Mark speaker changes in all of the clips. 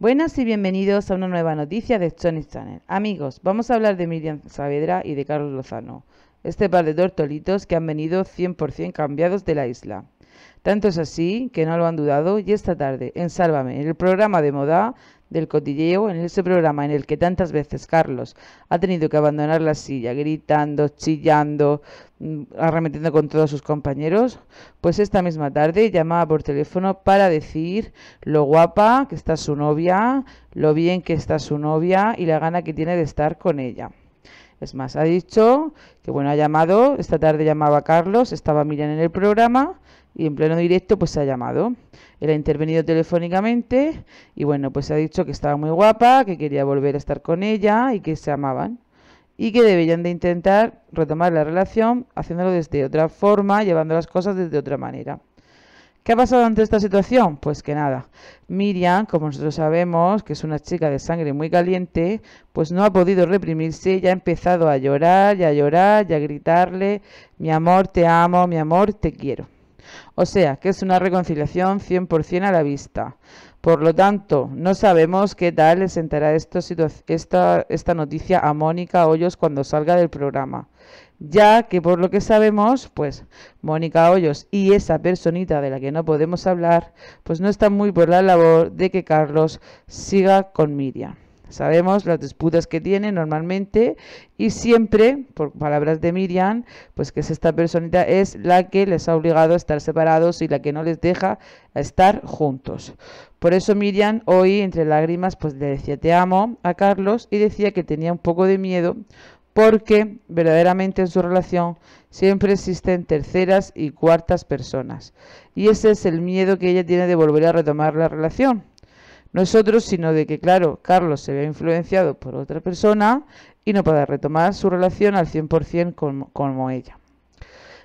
Speaker 1: Buenas y bienvenidos a una nueva noticia de Sony Channel. Amigos, vamos a hablar de Miriam Saavedra y de Carlos Lozano, este par de tortolitos que han venido 100% cambiados de la isla. Tanto es así que no lo han dudado y esta tarde en Sálvame, en el programa de moda, del cotilleo en ese programa en el que tantas veces Carlos ha tenido que abandonar la silla gritando, chillando, mm, arremetiendo con todos sus compañeros, pues esta misma tarde llamaba por teléfono para decir lo guapa que está su novia, lo bien que está su novia y la gana que tiene de estar con ella. Es más, ha dicho que bueno, ha llamado, esta tarde llamaba a Carlos, estaba Miriam en el programa y en pleno directo pues ha llamado. Él ha intervenido telefónicamente y bueno, pues ha dicho que estaba muy guapa, que quería volver a estar con ella y que se amaban y que deberían de intentar retomar la relación haciéndolo desde otra forma, llevando las cosas desde otra manera. ¿Qué ha pasado ante esta situación? Pues que nada, Miriam, como nosotros sabemos, que es una chica de sangre muy caliente, pues no ha podido reprimirse, y ha empezado a llorar, y a llorar, y a gritarle, mi amor, te amo, mi amor, te quiero. O sea, que es una reconciliación 100% a la vista. Por lo tanto, no sabemos qué tal le sentará esta noticia a Mónica Hoyos cuando salga del programa ya que por lo que sabemos, pues Mónica Hoyos y esa personita de la que no podemos hablar, pues no están muy por la labor de que Carlos siga con Miriam. Sabemos las disputas que tiene normalmente y siempre, por palabras de Miriam, pues que es esta personita es la que les ha obligado a estar separados y la que no les deja estar juntos. Por eso Miriam hoy, entre lágrimas, pues le decía te amo a Carlos y decía que tenía un poco de miedo porque verdaderamente en su relación siempre existen terceras y cuartas personas. Y ese es el miedo que ella tiene de volver a retomar la relación. No es otro sino de que, claro, Carlos se vea influenciado por otra persona y no pueda retomar su relación al 100% como ella.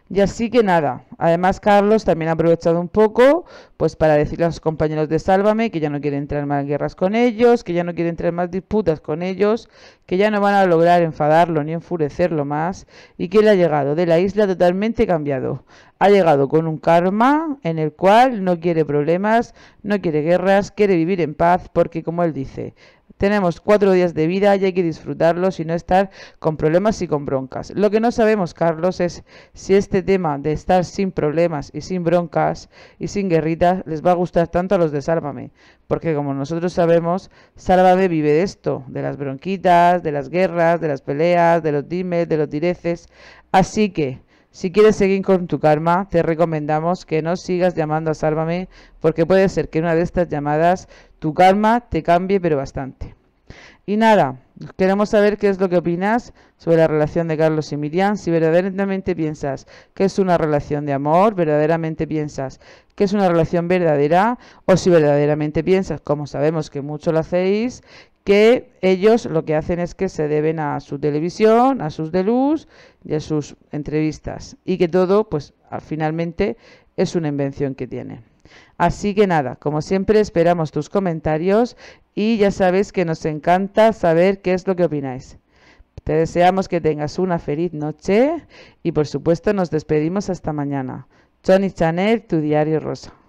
Speaker 1: Y así que nada, además Carlos también ha aprovechado un poco pues para decirle a sus compañeros de Sálvame que ya no quiere entrar más guerras con ellos, que ya no quiere entrar más disputas con ellos, que ya no van a lograr enfadarlo ni enfurecerlo más y que él ha llegado de la isla totalmente cambiado. Ha llegado con un karma en el cual no quiere problemas, no quiere guerras, quiere vivir en paz porque como él dice, tenemos cuatro días de vida y hay que disfrutarlos y no estar con problemas y con broncas. Lo que no sabemos, Carlos, es si este tema de estar sin problemas y sin broncas y sin guerritas les va a gustar tanto a los de Sálvame. Porque como nosotros sabemos, Sálvame vive de esto, de las bronquitas, de las guerras, de las peleas, de los dimes, de los direces. Así que si quieres seguir con tu karma, te recomendamos que no sigas llamando a Sálvame, porque puede ser que en una de estas llamadas tu karma te cambie, pero bastante. Y nada, queremos saber qué es lo que opinas sobre la relación de Carlos y Miriam. Si verdaderamente piensas que es una relación de amor, verdaderamente piensas que es una relación verdadera, o si verdaderamente piensas, como sabemos que mucho lo hacéis, que ellos lo que hacen es que se deben a su televisión, a sus de luz y a sus entrevistas y que todo pues finalmente es una invención que tiene. Así que nada, como siempre esperamos tus comentarios y ya sabes que nos encanta saber qué es lo que opináis. Te deseamos que tengas una feliz noche y por supuesto nos despedimos hasta mañana. Johnny Chanel, tu diario rosa.